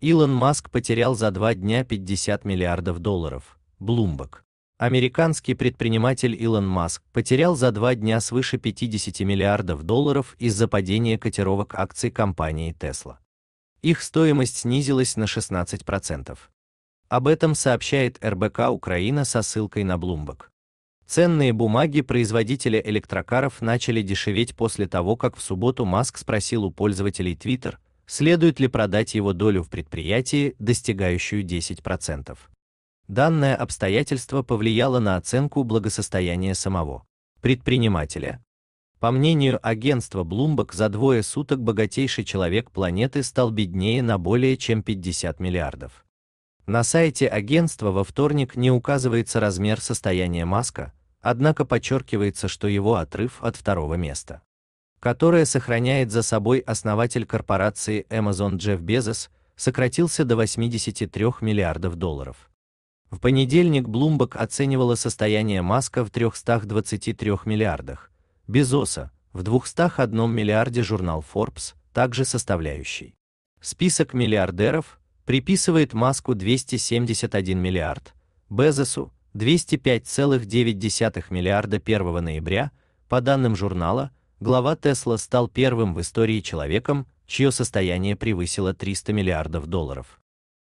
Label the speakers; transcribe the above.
Speaker 1: Илон Маск потерял за два дня 50 миллиардов долларов. Блумбок. Американский предприниматель Илон Маск потерял за два дня свыше 50 миллиардов долларов из-за падения котировок акций компании Tesla. Их стоимость снизилась на 16%. Об этом сообщает РБК Украина со ссылкой на Bloomberg. Ценные бумаги производителя электрокаров начали дешеветь после того, как в субботу Маск спросил у пользователей Twitter, следует ли продать его долю в предприятии, достигающую 10%. Данное обстоятельство повлияло на оценку благосостояния самого предпринимателя. По мнению агентства Bloomberg, за двое суток богатейший человек планеты стал беднее на более чем 50 миллиардов. На сайте агентства во вторник не указывается размер состояния Маска, однако подчеркивается, что его отрыв от второго места которое сохраняет за собой основатель корпорации Amazon Джефф Безос, сократился до 83 миллиардов долларов. В понедельник Bloomberg оценивала состояние Маска в 323 миллиардах, Безоса в 201 миллиарде журнал Forbes, также составляющий список миллиардеров, приписывает Маску 271 миллиард, Безосу 205,9 миллиарда 1 ноября, по данным журнала, глава Тесла стал первым в истории человеком, чье состояние превысило 300 миллиардов долларов.